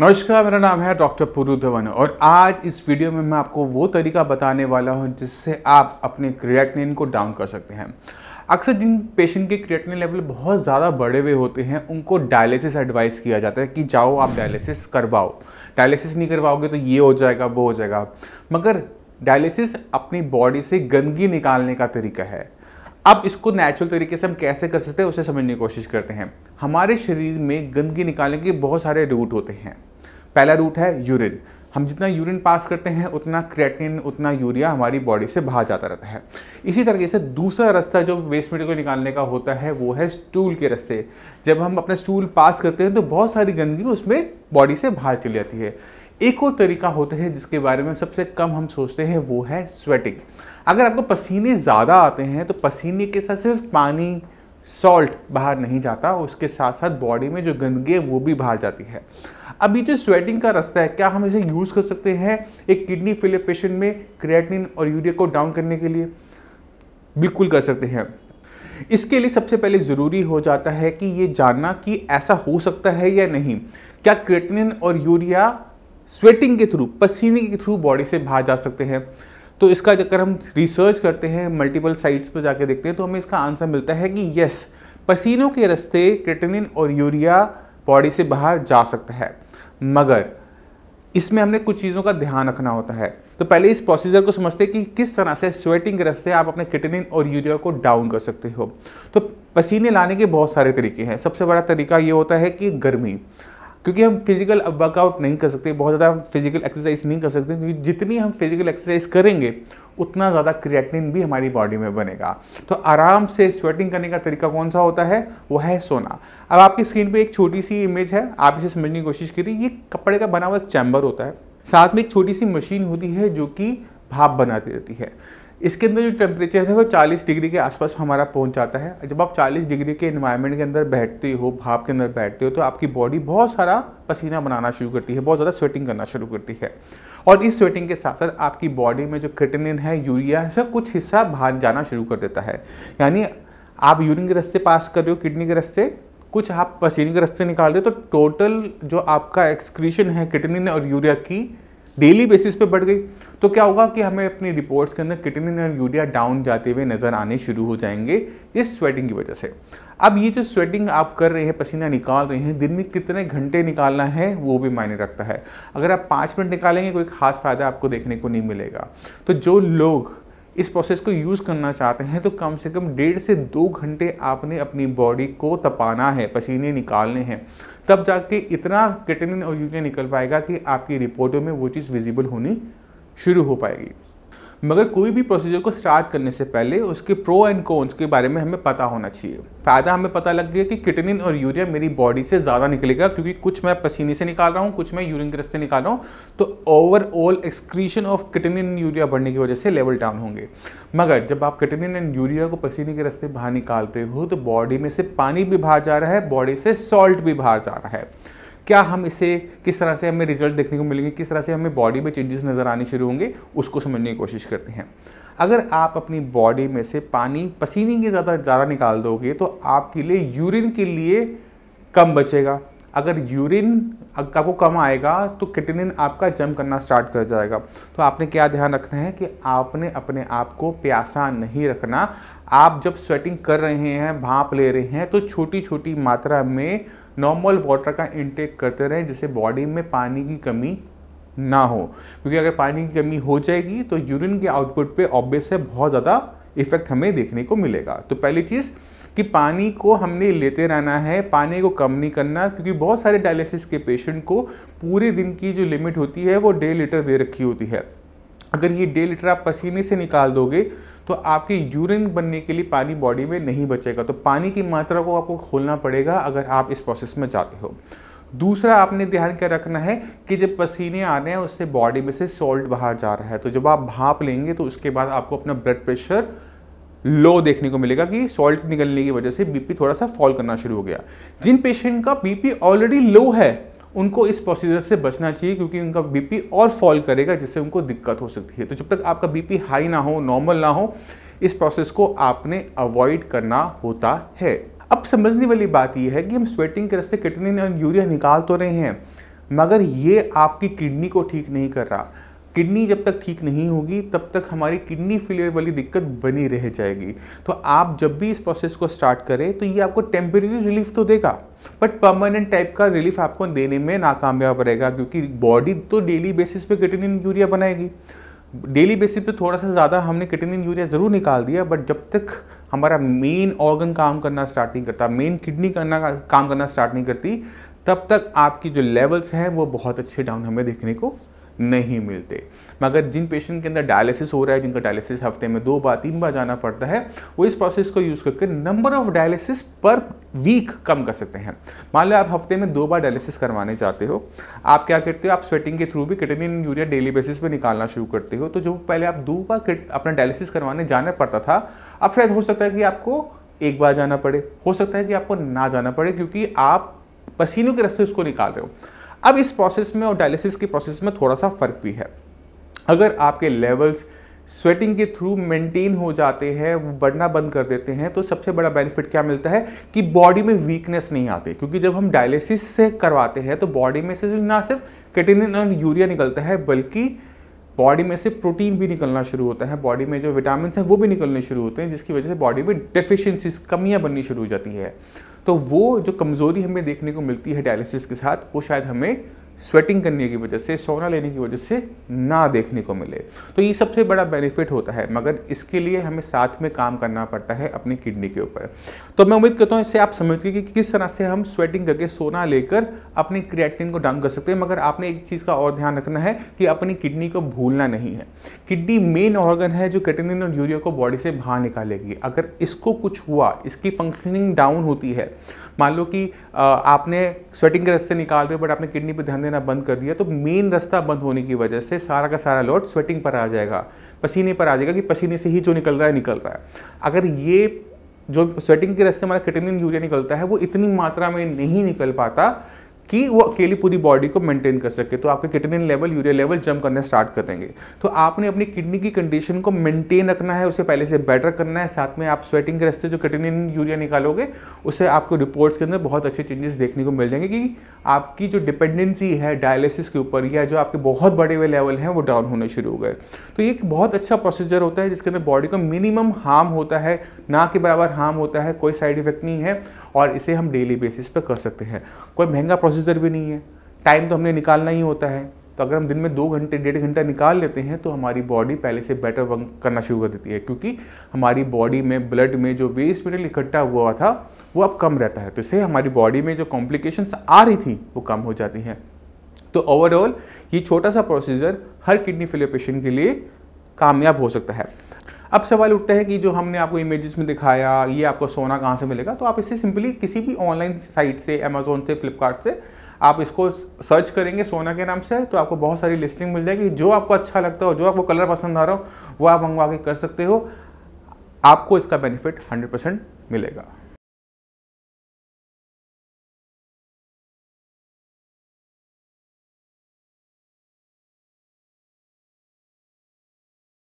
नमस्कार मेरा नाम है डॉक्टर पुरु धवन और आज इस वीडियो में मैं आपको वो तरीका बताने वाला हूँ जिससे आप अपने क्रिएटिनिन को डाउन कर सकते हैं अक्सर जिन पेशेंट के क्रिएटिनिन लेवल बहुत ज़्यादा बढ़े हुए होते हैं उनको डायलिसिस एडवाइस किया जाता है कि जाओ आप डायलिसिस करवाओ डायलिसिस नहीं करवाओगे तो ये हो जाएगा वो हो जाएगा मगर डायलिसिस अपनी बॉडी से गंदगी निकालने का तरीका है अब इसको नेचुरल तरीके से हम कैसे कर सकते हैं उसे समझने की कोशिश करते हैं हमारे शरीर में गंदगी निकालने के बहुत सारे रूट होते हैं पहला रूट है यूरिन हम जितना यूरिन पास करते हैं उतना क्रेटिन उतना यूरिया हमारी बॉडी से बाहर जाता रहता है इसी तरीके से दूसरा रास्ता जो वेस्ट मेटी को निकालने का होता है वो है स्टूल के रास्ते जब हम अपना स्टूल पास करते हैं तो बहुत सारी गंदगी उसमें बॉडी से बाहर चली जाती है एक और तरीका होता है जिसके बारे में सबसे कम हम सोचते हैं वो है स्वेटिंग अगर आपको पसीने ज़्यादा आते हैं तो पसीने के साथ सिर्फ पानी सॉल्ट बाहर नहीं जाता उसके साथ साथ बॉडी में जो गंदगी है वो भी बाहर जाती है अब ये जो स्वेटिंग का रास्ता है क्या हम इसे यूज़ कर सकते हैं एक किडनी फेलियर पेशेंट में क्रिएटिन और यूरिया को डाउन करने के लिए बिल्कुल कर सकते हैं इसके लिए सबसे पहले ज़रूरी हो जाता है कि ये जानना कि ऐसा हो सकता है या नहीं क्या क्रिएटिन और यूरिया स्वेटिंग के थ्रू पसीने के थ्रू बॉडी से बाहर जा सकते हैं तो इसका अगर हम रिसर्च करते हैं मल्टीपल साइट्स पर जाके देखते हैं तो हमें इसका आंसर मिलता है कि यस पसीनों के रस्ते क्रिटेनिन और यूरिया बॉडी से बाहर जा सकता है मगर इसमें हमने कुछ चीज़ों का ध्यान रखना होता है तो पहले इस प्रोसीजर को समझते हैं कि किस तरह से स्वेटिंग के रस्ते आप अपने किटनिन और यूरिया को डाउन कर सकते हो तो पसीने लाने के बहुत सारे तरीके हैं सबसे बड़ा तरीका ये होता है कि गर्मी क्योंकि हम फिजिकल वर्कआउट नहीं कर सकते बहुत ज़्यादा फिजिकल एक्सरसाइज नहीं कर सकते क्योंकि जितनी हम फिजिकल एक्सरसाइज करेंगे उतना ज़्यादा क्रिएटिन भी हमारी बॉडी में बनेगा तो आराम से स्वेटिंग करने का तरीका कौन सा होता है वो है सोना अब आपकी स्क्रीन पे एक छोटी सी इमेज है आप इसे समझने की कोशिश करिए ये कपड़े का बना हुआ एक चैम्बर होता है साथ में एक छोटी सी मशीन होती है जो कि भाप बनाती रहती है इसके अंदर जो टेम्परेचर है वो 40 डिग्री के आसपास हमारा पहुंच जाता है जब आप 40 डिग्री के इन्वायरमेंट के अंदर बैठते हो भाप के अंदर बैठते हो तो आपकी बॉडी बहुत सारा पसीना बनाना शुरू करती है बहुत ज़्यादा स्वेटिंग करना शुरू करती है और इस स्वेटिंग के साथ साथ आपकी बॉडी में जो क्रिटनिन है यूरिया है सब कुछ हिस्सा बाहर जाना शुरू कर देता है यानी आप यूरिन के रस्ते पास कर रहे हो किडनी के रस्ते कुछ आप पसीने के रस्ते निकाल रहे हो तो टोटल जो आपका एक्सक्रीशन है किडनी और यूरिया की डेली बेसिस पे बढ़ गई तो क्या होगा कि हमें अपनी रिपोर्ट्स के अंदर किटनिन और यूरिया डाउन जाते हुए नज़र आने शुरू हो जाएंगे इस स्वेटिंग की वजह से अब ये जो स्वेटिंग आप कर रहे हैं पसीना निकाल रहे हैं दिन में कितने घंटे निकालना है वो भी मायने रखता है अगर आप पाँच मिनट निकालेंगे कोई खास फ़ायदा आपको देखने को नहीं मिलेगा तो जो लोग इस प्रोसेस को यूज़ करना चाहते हैं तो कम से कम डेढ़ से दो घंटे आपने अपनी बॉडी को तपाना है पसीने निकालने हैं तब जाके इतना किटनिन और यूरिया निकल पाएगा कि आपकी रिपोर्टों में वो चीज़ विजिबल होनी शुरू हो पाएगी मगर कोई भी प्रोसीजर को स्टार्ट करने से पहले उसके प्रो एंड कोन्स के बारे में हमें पता होना चाहिए फ़ायदा हमें पता लग गया कि किटनिन और यूरिया मेरी बॉडी से ज़्यादा निकलेगा क्योंकि कुछ मैं पसीने से निकाल रहा हूँ कुछ मैं यूरिन के रस्ते निकाल रहा हूँ तो ओवरऑल एक्सक्रीशन ऑफ किटनिन यूरिया बढ़ने की वजह से लेवल डाउन होंगे मगर जब आप किटनिन एंड यूरिया को पसीने के रस्ते बाहर निकाल रहे हो तो बॉडी में से पानी भी बाहर जा रहा है बॉडी से सॉल्ट भी बाहर जा रहा है क्या हम इसे किस तरह से हमें रिजल्ट देखने को मिलेंगे किस तरह से हमें बॉडी में चेंजेस नज़र आने शुरू होंगे उसको समझने की कोशिश करते हैं अगर आप अपनी बॉडी में से पानी पसीने के ज़्यादा ज़्यादा निकाल दोगे तो आपके लिए यूरिन के लिए कम बचेगा अगर यूरिन आपको कम आएगा तो किटनिन आपका जम करना स्टार्ट कर जाएगा तो आपने क्या ध्यान रखना है कि आपने अपने आप को प्यासा नहीं रखना आप जब स्वेटिंग कर रहे हैं भाप ले रहे हैं तो छोटी छोटी मात्रा में नॉर्मल वाटर का इंटेक करते रहें जिससे बॉडी में पानी की कमी ना हो क्योंकि अगर पानी की कमी हो जाएगी तो यूरिन के आउटपुट पे ऑब्वियस है बहुत ज़्यादा इफेक्ट हमें देखने को मिलेगा तो पहली चीज़ कि पानी को हमने लेते रहना है पानी को कम नहीं करना क्योंकि बहुत सारे डायलिसिस के पेशेंट को पूरे दिन की जो लिमिट होती है वो डेढ़ लीटर दे रखी होती है अगर ये डेढ़ लीटर आप पसीने से निकाल दोगे तो आपके यूरिन बनने के लिए पानी बॉडी में नहीं बचेगा तो पानी की मात्रा को आपको खोलना पड़ेगा अगर आप इस प्रोसेस में जाते हो दूसरा आपने ध्यान क्या रखना है कि जब पसीने आ रहे हैं उससे बॉडी में से सॉल्ट बाहर जा रहा है तो जब आप भाप लेंगे तो उसके बाद आपको अपना ब्लड प्रेशर लो देखने को मिलेगा कि सॉल्ट निकलने की वजह से बीपी थोड़ा सा फॉल करना शुरू हो गया जिन पेशेंट का बीपी ऑलरेडी लो है उनको इस प्रोसीजर से बचना चाहिए क्योंकि उनका बीपी और फॉल करेगा जिससे उनको दिक्कत हो सकती है तो जब तक आपका बीपी हाई ना हो नॉर्मल ना हो इस प्रोसेस को आपने अवॉइड करना होता है अब समझने वाली बात यह है कि हम स्वेटिंग के रस्ते किडनी और यूरिया निकाल तो रहे हैं मगर ये आपकी किडनी को ठीक नहीं कर रहा किडनी जब तक ठीक नहीं होगी तब तक हमारी किडनी फेलियर वाली दिक्कत बनी रह जाएगी तो आप जब भी इस प्रोसेस को स्टार्ट करें तो ये आपको टेम्परेरी रिलीफ तो देगा बट परमानेंट टाइप का रिलीफ आपको देने में नाकामयाब रहेगा क्योंकि बॉडी तो डेली बेसिस पे किटनिन यूरिया बनाएगी डेली बेसिस पे थोड़ा सा ज़्यादा हमने किटनिन यूरिया ज़रूर निकाल दिया बट जब तक हमारा मेन ऑर्गन काम करना स्टार्ट नहीं करता मेन किडनी करना काम करना स्टार्ट नहीं करती तब तक आपकी जो लेवल्स हैं वो बहुत अच्छे डाउन हमें देखने को नहीं मिलते मगर जिन पेशेंट के अंदर डायलिसिस हो रहा है जिनका डायलिसिस हफ्ते में दो बार तीन बार जाना पड़ता है वो इस प्रोसेस को यूज़ करके number of dialysis per week कम कर सकते हैं मान लो आप हफ्ते में दो बार डायलिसिस करवाने जाते हो आप क्या करते हो आप स्वेटिंग के थ्रू भी किटनिन यूरिया डेली बेसिस पर निकालना शुरू करते हो तो जो पहले आप दो बार अपना डायलिसिस करवाने जाना पड़ता था अब शायद हो सकता है कि आपको एक बार जाना पड़े हो सकता है कि आपको ना जाना पड़े क्योंकि आप पसीनों के रस्ते उसको निकाल रहे हो अब इस प्रोसेस में और डायलिसिस के प्रोसेस में थोड़ा सा फ़र्क भी है अगर आपके लेवल्स स्वेटिंग के थ्रू मेंटेन हो जाते हैं वो बढ़ना बंद कर देते हैं तो सबसे बड़ा बेनिफिट क्या मिलता है कि बॉडी में वीकनेस नहीं आती क्योंकि जब हम डायलिसिस से करवाते हैं तो बॉडी में से ना सिर्फ कैटेनिन और यूरिया निकलता है बल्कि बॉडी में से प्रोटीन भी निकलना शुरू होता है बॉडी में जो विटामिन हैं वो भी निकलने शुरू होते हैं जिसकी वजह से बॉडी में डेफिशिएंसीज कमियां बननी शुरू हो जाती है तो वो जो कमज़ोरी हमें देखने को मिलती है डायलिसिस के साथ वो शायद हमें स्वेटिंग करने की वजह से सोना लेने की वजह से ना देखने को मिले तो ये सबसे बड़ा बेनिफिट होता है मगर इसके लिए हमें साथ में काम करना पड़ता है अपनी किडनी के ऊपर तो मैं उम्मीद करता हूँ इससे आप समझ गए कि, किस तरह से हम स्वेटिंग करके सोना लेकर अपनी क्रिएटिन को डाउन कर सकते हैं मगर आपने एक चीज़ का और ध्यान रखना है कि अपनी किडनी को भूलना नहीं है किडनी मेन ऑर्गन है जो कैटेनिन और यूरिया को बॉडी से बाहर निकालेगी अगर इसको कुछ हुआ इसकी फंक्शनिंग डाउन होती है मान लो कि आपने स्वेटिंग के रस्ते निकाल रहे हो बट आपने किडनी पर ध्यान देना बंद कर दिया तो मेन रास्ता बंद होने की वजह से सारा का सारा लोड स्वेटिंग पर आ जाएगा पसीने पर आ जाएगा कि पसीने से ही जो निकल रहा है निकल रहा है अगर ये जो स्वेटिंग के रस्ते हमारा किटनिन यूरिया निकलता है वो इतनी मात्रा में नहीं निकल पाता कि वो अकेली पूरी बॉडी को मेंटेन कर सके तो आपके किडनी लेवल यूरिया लेवल जम करना स्टार्ट कर देंगे तो आपने अपनी किडनी की कंडीशन को मेंटेन रखना है उसे पहले से बेटर करना है साथ में आप स्वेटिंग के रस्ते जो किडनी यूरिया निकालोगे उसे आपको रिपोर्ट्स के अंदर बहुत अच्छे चेंजेस देखने को मिल जाएंगे कि आपकी जो डिपेंडेंसी है डायलिसिस के ऊपर या जो आपके बहुत बड़े हुए लेवल हैं वो डाउन होने शुरू हो गए तो ये एक बहुत अच्छा प्रोसीजर होता है जिसके अंदर बॉडी को मिनिमम हार्म होता है ना के बराबर हार्म होता है कोई साइड इफेक्ट नहीं है और इसे हम डेली बेसिस पर कर सकते हैं कोई महंगा प्रोसीजर भी नहीं है टाइम तो हमने निकालना ही होता है तो अगर हम दिन में दो घंटे डेढ़ घंटा निकाल लेते हैं तो हमारी बॉडी पहले से बेटर वर्क करना शुरू कर देती है क्योंकि हमारी बॉडी में ब्लड में जो वेस्ट मटेरियल इकट्ठा हुआ था वो अब कम रहता है तो इसे हमारी बॉडी में जो कॉम्प्लिकेशंस आ रही थी वो कम हो जाती हैं तो ओवरऑल ये छोटा सा प्रोसीजर हर किडनी फेलियर पेशेंट के लिए कामयाब हो सकता है अब सवाल उठता है कि जो हमने आपको इमेजेस में दिखाया ये आपको सोना कहाँ से मिलेगा तो आप इसे सिंपली किसी भी ऑनलाइन साइट से अमेजोन से फ्लिपकार्ट से आप इसको सर्च करेंगे सोना के नाम से तो आपको बहुत सारी लिस्टिंग मिल जाएगी जो आपको अच्छा लगता हो जो आपको कलर पसंद आ रहा हो वो आप मंगवा के कर सकते हो आपको इसका बेनिफिट हंड्रेड मिलेगा